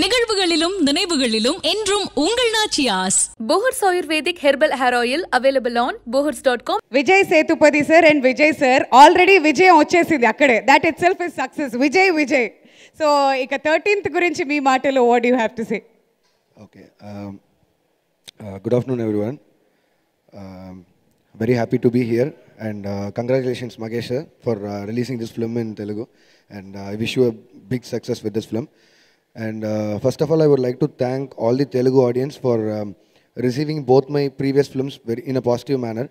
நிகழ்வுகளிலும் நினைவுகளிலும் என்றும் உங்கள் Nachiyas Bohars ayurvedic herbal hair oil available on Bohars dot com Vijay Sethupathi sir and Vijay sir already విజయం వచ్చేసింది అక్కడే that itself is success Vijay Vijay so ఇక థర్టీన్త్ గురించి మీ మాటలో what you have to say okay good afternoon everyone very happy to be here and congratulations Magesh sir for releasing this film in Telugu and I wish you big success with this film And uh, first of all, I would like to thank all the Telugu audience for um, receiving both my previous films very, in a positive manner.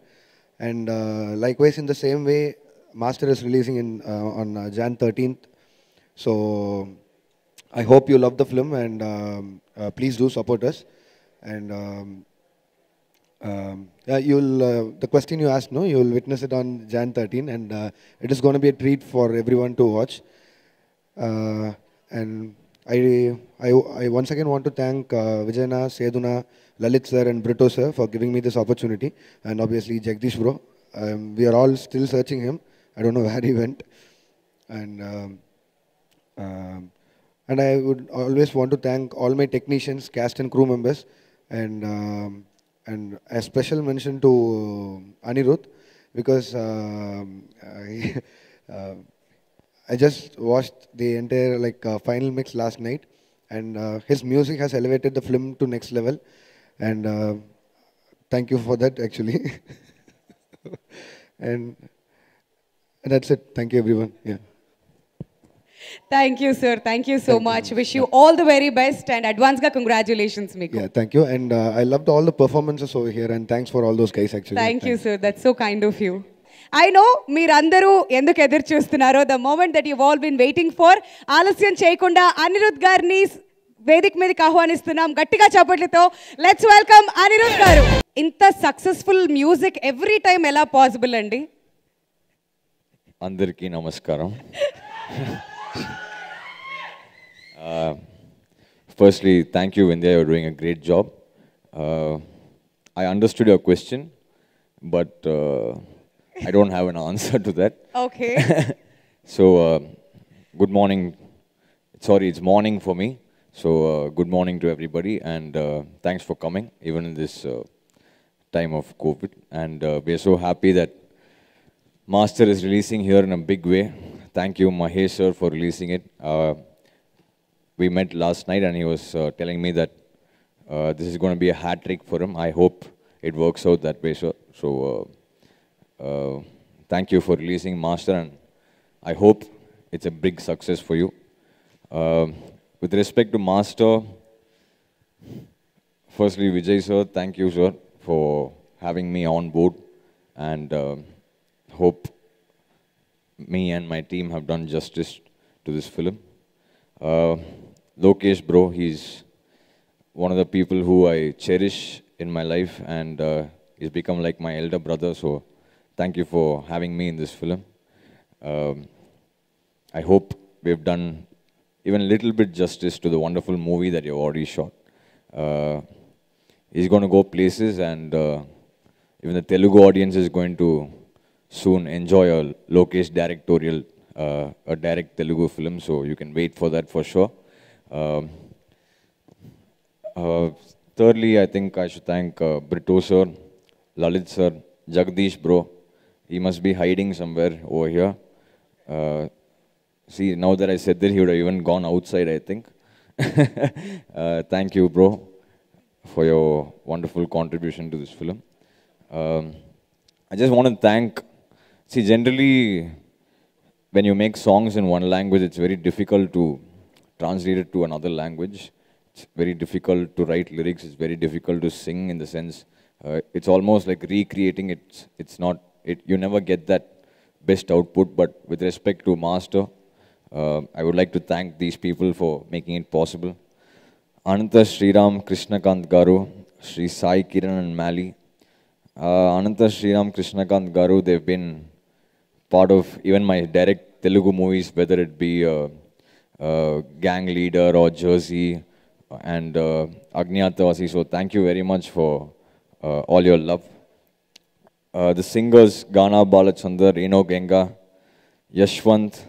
And uh, likewise, in the same way, Master is releasing in uh, on uh, Jan 13th. So I hope you love the film and um, uh, please do support us. And um, um yeah, you'll uh, the question you asked, no, you'll witness it on Jan 13, and it is going to be a treat for everyone to watch. and I, I, I once again want to thank uh, Vijayana, Seduna, Lalit sir and Brito sir for giving me this opportunity and obviously Jagdish bro. Um, we are all still searching him. I don't know where he went. And, um, um, and I would always want to thank all my technicians, cast and crew members and, um, and a special mention to um, Anirudh because um, I, uh, I just watched the entire like uh, final mix last night, and uh, his music has elevated the film to next level, and uh, thank you for that actually. and, and that's it. Thank you everyone. Yeah. Thank you, sir. Thank you so thank much. You. Wish you all the very best and advance congratulations, Miko. Yeah, thank you. And uh, I loved all the performances over here and thanks for all those guys actually. Thank you, sir. That's so kind of you. I know మీరందరూ ఎందుకు ఎదురు చూస్తున్నారో the moment that you all been waiting for ఆలస్యం చేయకుండా అనిరుద్ గారిని వేదిక మీదకి ఆహ్వానిస్తున్నాం గట్టిగా చప్పట్లతో లెట్స్ వెల్కమ్ అనిరుద్ గారు ఇంత సక్సెస్ఫుల్ మ్యూజిక్ ఎవ్రీ టైం ఎలా పాసిబుల్ అండి అందరికీ నమస్కారం firstly thank you Vindhya you're doing a great job I understood your question but I don't have an answer to that. Okay. so, uh, good morning. Sorry, it's morning for me. So, uh, good morning to everybody, and uh, thanks for coming, even in this uh, time of COVID. And uh, we're so happy that Master is releasing here in a big way. Thank you, Mahesh sir, for releasing it. Uh, we met last night, and he was telling me that this is going to be a hat trick for him. I hope it works out that way, sir. So. Uh, thank you for releasing Master, and I hope it's a big success for you. Uh, with respect to Master, firstly, Vijay sir, thank you, sir, for having me on board, and uh, hope me and my team have done justice to this film. Uh, Lokesh, bro, he's one of the people who I cherish in my life, and uh, he's become like my elder brother, so Thank you for having me in this film. Um, I hope we've done even a little bit justice to the wonderful movie that you've already shot. Uh, he's going to go places and uh, even the Telugu audience is going to soon enjoy a Lokesh directorial, uh, a direct Telugu film, so you can wait for that for sure. Um, uh, thirdly, I think I should thank uh, Brito sir, Lalit sir, Jagdish bro, he must be hiding somewhere over here. Uh, see, now that I said that, he would have even gone outside, I think. uh, thank you, bro, for your wonderful contribution to this film. Um, I just want to thank, see, generally, when you make songs in one language, it's very difficult to translate it to another language. It's very difficult to write lyrics. It's very difficult to sing in the sense uh, it's almost like recreating it. It's not it, you never get that best output. But with respect to master, uh, I would like to thank these people for making it possible. Ananta Sriram Krishnakant Garu, Sri Sai Kiran and Mali. Uh, Ananta Sriram Krishnakant Garu, they've been part of even my direct Telugu movies, whether it be uh, uh, Gang Leader or Jersey and uh, Agniatavasi. So thank you very much for uh, all your love. Uh, the singers Gana Balachandar, Ino Genga, Yashwant,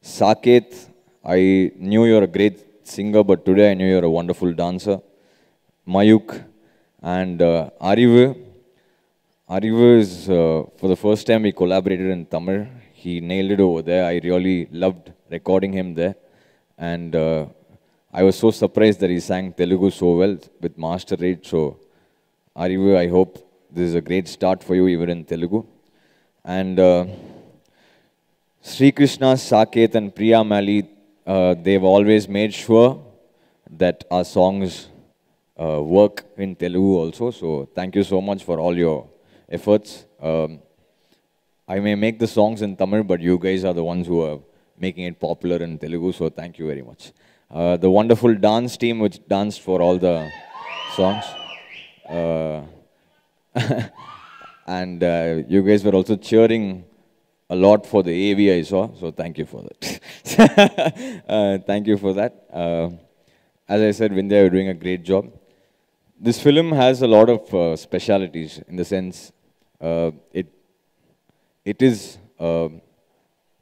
Saket. I knew you're a great singer, but today I knew you're a wonderful dancer. Mayuk and uh, Arivu. Arivu is, uh, for the first time, we collaborated in Tamil. He nailed it over there. I really loved recording him there. And uh, I was so surprised that he sang Telugu so well with Master Raid. So, Arivu, I hope this is a great start for you even in Telugu. And uh, Sri Krishna, Saket and Priya Mali, uh, they've always made sure that our songs uh, work in Telugu also. So thank you so much for all your efforts. Um, I may make the songs in Tamil, but you guys are the ones who are making it popular in Telugu. So thank you very much. Uh, the wonderful dance team which danced for all the songs. Uh, and uh, you guys were also cheering a lot for the AV I saw, so thank you for that. uh, thank you for that. Uh, as I said, Vindhya, you're doing a great job. This film has a lot of uh, specialities in the sense uh, it it is a um,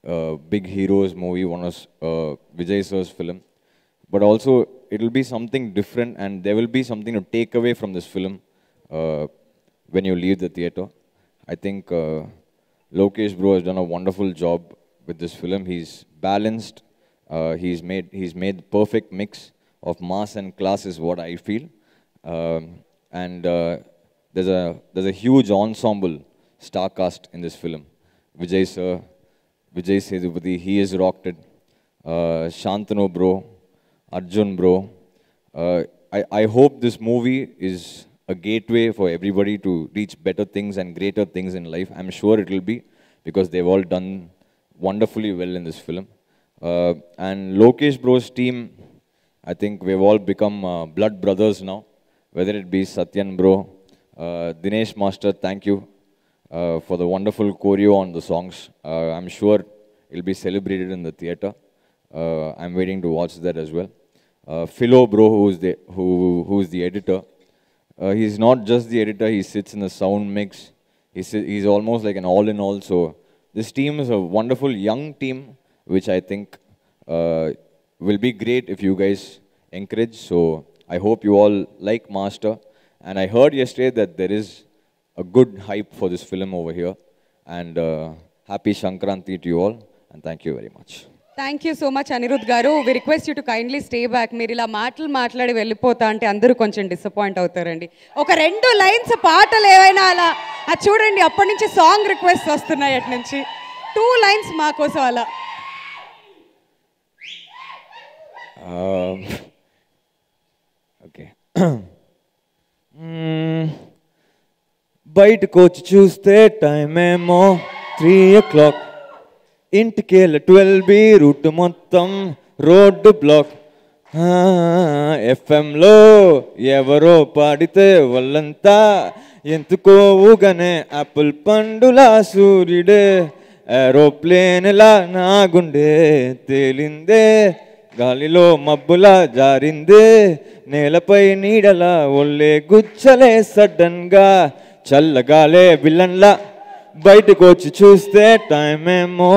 uh, big heroes movie, one of uh, Vijay sir's film, but also it will be something different and there will be something to take away from this film when you leave the theater. I think uh, Lokesh Bro has done a wonderful job with this film. He's balanced. Uh, he's made he's made the perfect mix of mass and class is what I feel. Um, and uh, there's a there's a huge ensemble star cast in this film. Vijay sir, Vijay Sethupathi, he is rocked it. Uh, Shantanu bro, Arjun bro. Uh, I, I hope this movie is a gateway for everybody to reach better things and greater things in life. I'm sure it will be because they've all done wonderfully well in this film. Uh, and Lokesh Bro's team, I think we've all become uh, blood brothers now, whether it be Satyan Bro, uh, Dinesh Master, thank you uh, for the wonderful choreo on the songs. Uh, I'm sure it'll be celebrated in the theatre. Uh, I'm waiting to watch that as well. Philo Bro, who's the, who, who's the editor, uh, he's not just the editor, he sits in the sound mix. He's, he's almost like an all in all. So, this team is a wonderful young team, which I think uh, will be great if you guys encourage. So, I hope you all like Master. And I heard yesterday that there is a good hype for this film over here. And uh, happy Shankranti to you all. And thank you very much. Thank you so much Anirudh garu we request you to kindly stay back మీరు ఇలా మాటలు మాట్లాడి వెళ్ళిపోతా అంటే అందరూ కొంచెం disappoint అవుతారండి ఒక రెండు లైన్స్ పాటలు ఏవైనా అలా అది చూడండి అప్పటి నుంచి సాంగ్ రిక్వెస్ట్ వస్తున్నాయి అటు నుంచి టూ లైన్స్ మా కోసం అలా ఓకే um, hmm. బయటకు వచ్చి చూస్తే టైం ఏమో త్రీ ఓ క్లాక్ ఇంటికెళ్ళ ట్వెల్వ్ బి రూట్ మొత్తం రోడ్డు బ్లాక్ ఎఫ్ఎంలో ఎవరో పాడితే వాళ్ళంతా ఎంతుకోవుగానే ఆపిల్ పండులా సూర్యుడే ఏరోప్లేన్లా నా గుండె తేలిందే గాలిలో మబ్బులా జారిందే నేలపై నీడలా ఒళ్ళే గుచ్చలే సడన్గా చల్లగాలే విల్లన్లా బయటకు వచ్చి చూస్తే టైం ఏమో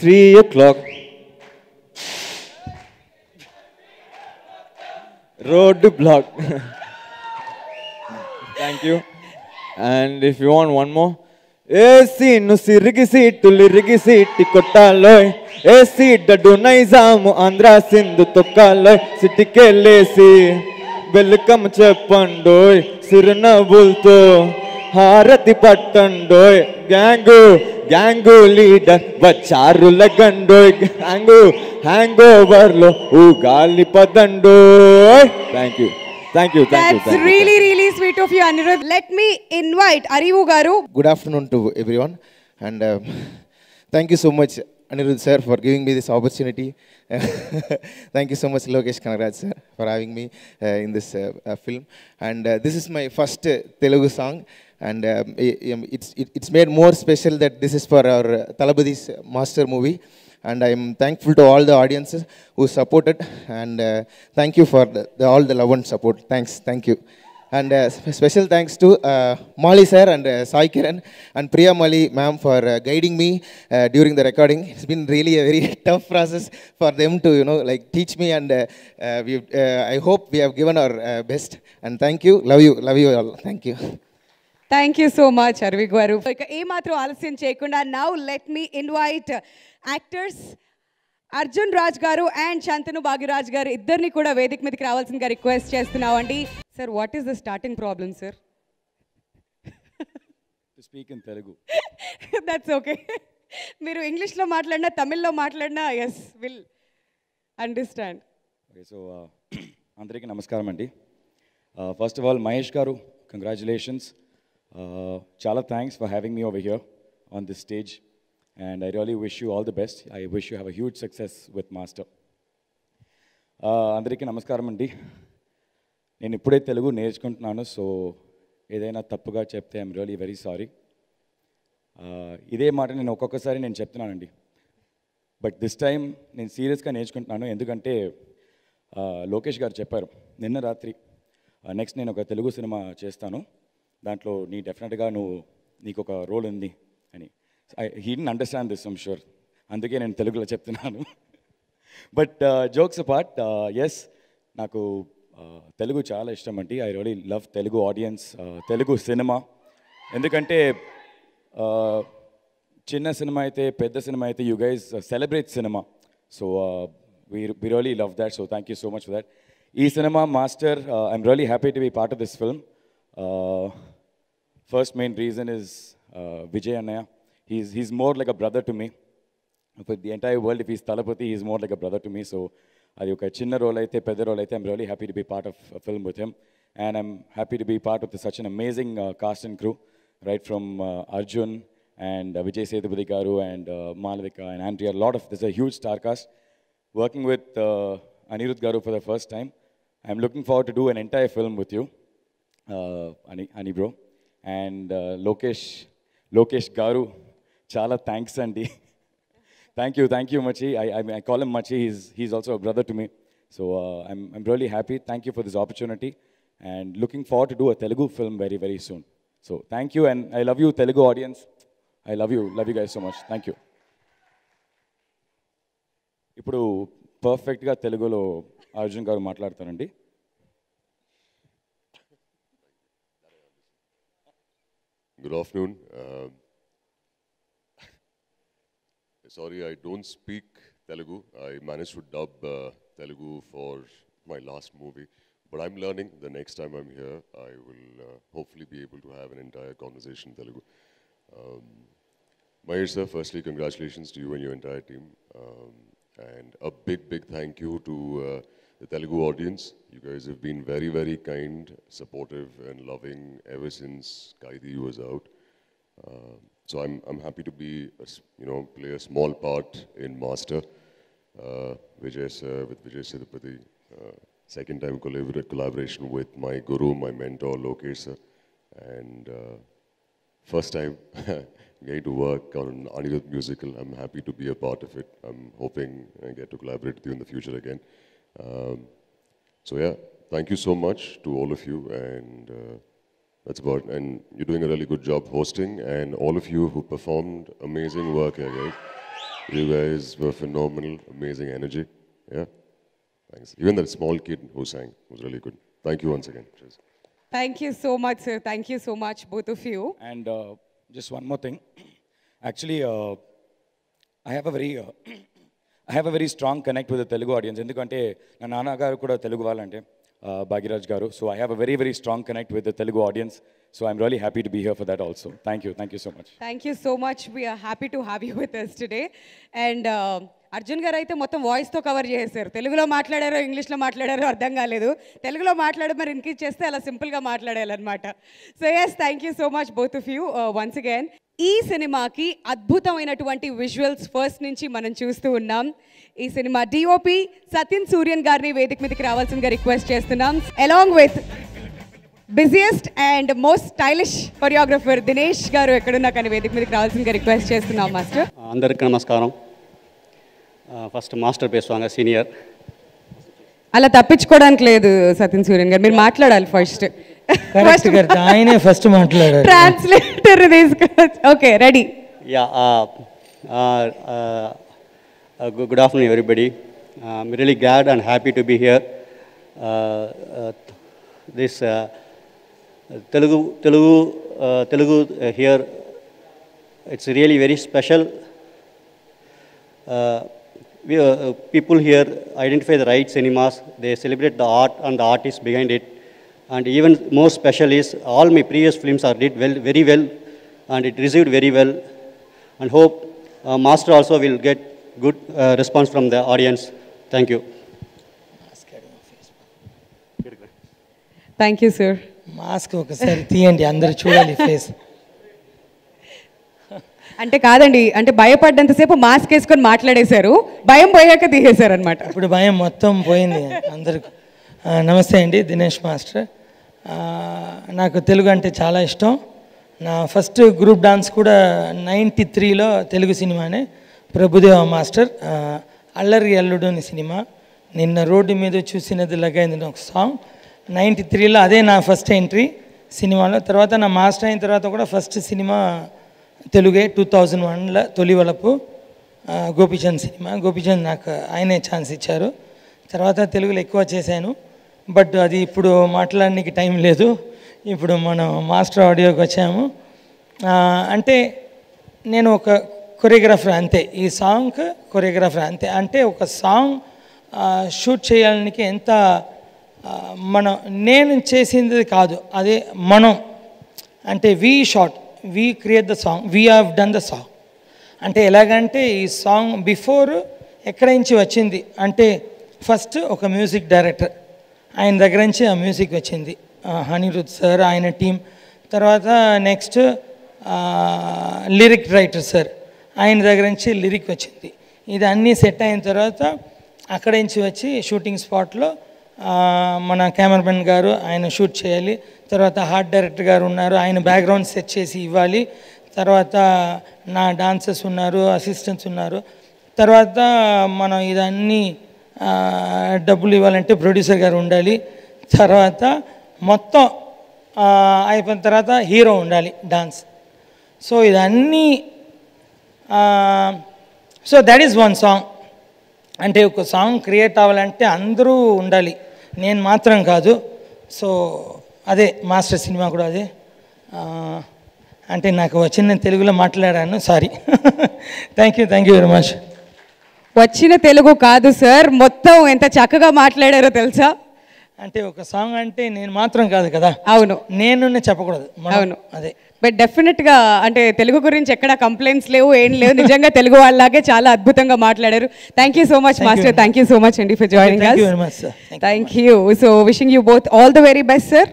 three o'clock road block thank you and if you want one more ఏ సీను సిరిగి సీటు లిరిగి సీటి కొట్టాలోయ్ ఏ సీడ్డు నైజాము ఆంధ్ర సింధు తొక్కాలోయ్ సిటికెళ్ళేసి వెల్కమ్ చెప్పండోయ్ సిరునవ్వులతో హారతి పట్టండోయ్ గ్యాంగు గ్యాంగు లీడర్ వచ్చారుల గండోయ్ గ్యాంగు హ్యాంగ్ ఓవర్ లో ఊ గాలి పదండోయ్ thank you thank you thank you really really sweet of you Anirudh let me invite Arivu garu good afternoon to everyone and thank you so much Anirudh sir for giving me this opportunity thank you so much Lokesh Kanagaraj sir for having me in this film and this is my first Telugu song And um, um it's, it's made more special that this is for our uh, Talabadi's master movie. And I'm thankful to all the audiences who supported. And uh, thank you for the, the, all the love and support. Thanks. Thank you. And uh, special thanks to uh, Mali sir and uh, Sai Kiran and Priya Mali ma'am for uh, guiding me uh, during the recording. It's been really a very tough process for them to, you know, like teach me and uh, we, I hope we have given our best. And thank you. Love you. Love you all. Thank you. Thank you so much Arivu garu ఇక ఏమాత్రం ఆలస్యం చేయకుండా now let me invite actors Arjun Raj garu and Shantanu Bhagyaraj గారు ఇద్దరిని కూడా వేదిక మీదకి రావాల్సిందిగా రిక్వెస్ట్ చేస్తున్నామండి sir what is the starting problem sir speak in Telugu that's okay మీరు ఇంగ్లీష్లో మాట్లాడినా తమిళ్లో మాట్లాడినా ఎస్ విల్ అండర్స్టాండ్ సో అందరికీ నమస్కారం అండి first of all Mahesh garu congratulations చాలా thanks for having me over here on this stage and I really wish you all the best I wish you have a huge success with master అందరికీ నమస్కారం అండి నేను ఇప్పుడే తెలుగు నేర్చుకుంటున్నాను సో ఏదైనా తప్పుగా చెప్తే ఐఎమ్ రియలీ వెరీ సారీ ఇదే మాట నేను ఒక్కొక్కసారి నేను చెప్తున్నానండి బట్ దిస్ టైం నేను సీరియస్గా నేర్చుకుంటున్నాను ఎందుకంటే uh, లోకేష్ గారు చెప్పారు నిన్న రాత్రి నెక్స్ట్ uh, నేను ఒక తెలుగు సినిమా చేస్తాను దాంట్లో నీ డెఫినెట్గా నువ్వు నీకు ఒక రోల్ ఉంది అని he didn't understand this I'm sure అందుకే నేను తెలుగులో చెప్తున్నాను బట్ జోక్స్ పార్ట్ ఎస్ నాకు uh, తెలుగు చాలా ఇష్టం అండి I really love Telugu audience uh, Telugu సినిమా ఎందుకంటే uh, చిన్న సినిమా అయితే పెద్ద సినిమా అయితే యూ గైజ్ సెలబ్రేట్ సినిమా so we we really love that so thank you so much for that ఈ సినిమా master I'm really happy to be part of this film Uh, first main reason is uh, He's, he's more like a brother to me. For the entire world, if he's Talapati, he's more like a brother to me. So, I'm really happy to be part of a film with him. And I'm happy to be part of such an amazing uh, cast and crew, right from uh, Arjun and uh, Vijay Sethupathi Garu and Malvika and Andrea. A lot of, this is a huge star cast. Working with Anirudh Garu for the first time, I'm looking forward to do an entire film with you. అని అని bro and Lokesh Lokesh గారు చాలా thanks అండి thank you thank you మచ్చి I I call him మచ్చి he's he's also brother to me so I'm I'm really happy thank you for this opportunity and looking for to do a Telugu film very very soon so thank you and I love you Telugu audience I love you love you guys so much thank you ఇప్పుడు పర్ఫెక్ట్గా తెలుగులో అర్జున్ గారు మాట్లాడతానండి good afternoon. Um, sorry, I don't speak Telugu. I managed to dub uh, Telugu for my last movie, but I'm learning. The next time I'm here, I will uh, hopefully be able to have an entire conversation in Telugu. Um, Mahir sir, firstly, congratulations to you and your entire team. Um, and a big, big thank you to uh, the Telugu audience. You guys have been very, very kind, supportive, and loving ever since Kaidi was out. Uh, so I'm, I'm happy to be, a, you know, play a small part in Master uh, Vijay sir, with Vijay Sithapati. Uh, second time collabor collaboration with my guru, my mentor, Lokesh sir. And uh, first time getting to work on Anirudh musical. I'm happy to be a part of it. I'm hoping I get to collaborate with you in the future again. Um, so yeah, thank you so much to all of you, and uh, that's about. And you're doing a really good job hosting, and all of you who performed amazing work here, guys. You guys were phenomenal, amazing energy. Yeah, thanks. Even that small kid who sang was really good. Thank you once again. Cheers. Thank you so much, sir. Thank you so much, both of you. And uh, just one more thing. Actually, uh, I have a very uh, I have a very strong connect with Telugu audience ఎందుకంటే నా నాన్నగారు కూడా తెలుగు వాళ్ళంటే Bhagyaraj garu so I have a very very strong connect with Telugu audience so I'm really happy to be here for that also thank you thank you so much thank you so much we're happy to have you with us today and Arjun garu అయితే మొత్తం వాయిస్తో cover చేశారు తెలుగులో మాట్లాడారో ఇంగ్లీష్లో మాట్లాడారో అర్థం కాలేదు తెలుగులో మాట్లాడే మరి ఇన్క్రీజ్ చేస్తే అలా సింపుల్గా మాట్లాడాలన్నమాట so yes thank you so much both of you once again ఈ సినిమాకి అద్భుతమైనటువంటి విజువల్స్ ఫస్ట్ నుంచి మనం చూస్తూ ఉన్నాం ఈ సినిమా డిఓపి సత్యన్ సూర్యన్ గారిని వేదిక మీదకి రావాల్సిందిగా రిక్వెస్ట్ చేస్తున్నాం along with busiest and most stylish choreographer Dinesh garu ఎక్కడున్నా కానీ వేదిక మీదకి రావాల్సిందిగా రిక్వెస్ట్ చేస్తున్నాం మాస్టర్ అందరికీ నమస్కారం ఫస్ట్ మాస్టర్ పేసువాంగ సీనియర్ అలా తప్పించుకోవడానికి లేదు సత్యన్ సూర్యన్ గారు మీరు మాట్లాడాలి ఫస్ట్ ఫస్ట్ ఆయనే ఫస్ట్ మాట్లాడారు ట్రాన్స్లేటర్ తీసుకోవచ్చు okay ready ya good afternoon everybody I'm really glad and happy to be here this Telugu Telugu Telugu here it's really very special uh, we, uh, uh, people here identify the right cinemas, they celebrate the art and the artists behind it. And even more special is all my previous films are did well, very well and it received very well. And hope uh, Master also will get good uh, response from the audience. Thank you. Thank you, sir. Mask ఒకసారి తీయండి అంటే కాదండి అంటే భయపడ్డంతసేపు mask వేసుకొని మాట్లాడేశారు భయం పోయాక తీసేశారు అనమాట ఇప్పుడు భయం మొత్తం పోయింది అందరికి నమస్తే అండి దినేష్ మాస్టర్ నాకు తెలుగు అంటే చాలా ఇష్టం నా ఫస్ట్ గ్రూప్ డాన్స్ కూడా నైంటీ త్రీలో తెలుగు సినిమానే ప్రభుదేవ మాస్టర్ అల్లరి అల్లుడు అని సినిమా నిన్న రోడ్డు మీద చూసినది లగైంది ఒక సాంగ్ నైంటీ త్రీలో అదే నా ఫస్ట్ ఎంట్రీ సినిమాలో తర్వాత నా మాస్టర్ అయిన తర్వాత కూడా ఫస్ట్ సినిమా తెలుగే టూ థౌజండ్ వన్లో తొలి వలపు గోపిచంద్ సినిమా గోపిచంద్ నాకు ఆయనే ఛాన్స్ ఇచ్చారు తర్వాత తెలుగులో ఎక్కువ చేశాను బట్ అది ఇప్పుడు మాట్లాడడానికి టైం లేదు ఇప్పుడు మనం మాస్టర్ ఆడియోకి వచ్చాము అంటే నేను ఒక కొరియోగ్రాఫర్ అంతే ఈ సాంగ్కి కొరియోగ్రాఫర్ అంతే అంటే ఒక సాంగ్ షూట్ చేయడానికి ఎంత మనం నేను చేసింది కాదు అదే మనం అంటే we shot we create the song we have done the song అంటే ఎలాగంటే ఈ సాంగ్ బిఫోర్ ఎక్కడి నుంచి వచ్చింది అంటే ఫస్ట్ ఒక మ్యూజిక్ డైరెక్టర్ ఆయన దగ్గర నుంచి ఆ మ్యూజిక్ వచ్చింది హనీరుద్ సార్ ఆయన టీం తర్వాత నెక్స్ట్ లిరిక్ రైటర్ సార్ ఆయన దగ్గర నుంచి లిరిక్ వచ్చింది ఇది అన్నీ సెట్ అయిన తర్వాత అక్కడి నుంచి వచ్చి షూటింగ్ స్పాట్లో మన కెమెరామెన్ గారు ఆయన షూట్ చేయాలి తర్వాత హార్ట్ డైరెక్టర్ గారు ఉన్నారు ఆయన బ్యాక్గ్రౌండ్ సెట్ చేసి ఇవ్వాలి తర్వాత నా డాన్సర్స్ ఉన్నారు అసిస్టెంట్స్ ఉన్నారు తర్వాత మనం ఇదన్నీ డబ్బులు ఇవ్వాలంటే ప్రొడ్యూసర్ గారు ఉండాలి తర్వాత మొత్తం అయిపోయిన తర్వాత హీరో ఉండాలి డాన్స్ సో ఇదన్నీ so that is one song అంటే ఒక సాంగ్ క్రియేట్ అవ్వాలంటే అందరూ ఉండాలి నేను మాత్రం కాదు సో అదే మాస్టర్ సినిమా కూడా అదే అంటే నాకు వచ్చిన తెలుగులో మాట్లాడాను sorry thank you thank you very much వచ్చిన తెలుగు కాదు సార్ మొత్తం ఎంత చక్కగా మాట్లాడారో తెలుసా అంటే ఒక సాంగ్ అంటే నేను మాత్రం కాదు కదా అవును నేను చెప్పకూడదు అవును అదే బట్ డెఫినెట్గా అంటే తెలుగు గురించి ఎక్కడ కంప్లైంట్స్ లేవు ఏం లేవు నిజంగా తెలుగు వాళ్ళలాగే చాలా అద్భుతంగా మాట్లాడారు thank you so much master thank you so much అండి for joining thank you so wishing you both all the very best sir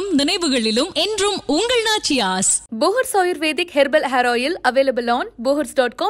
மனதிலும் நினைவுகளிலும் என்றும் உங்கள் Nachiyas Bohars ayurvedic herbal hair oil available on Bohars dot com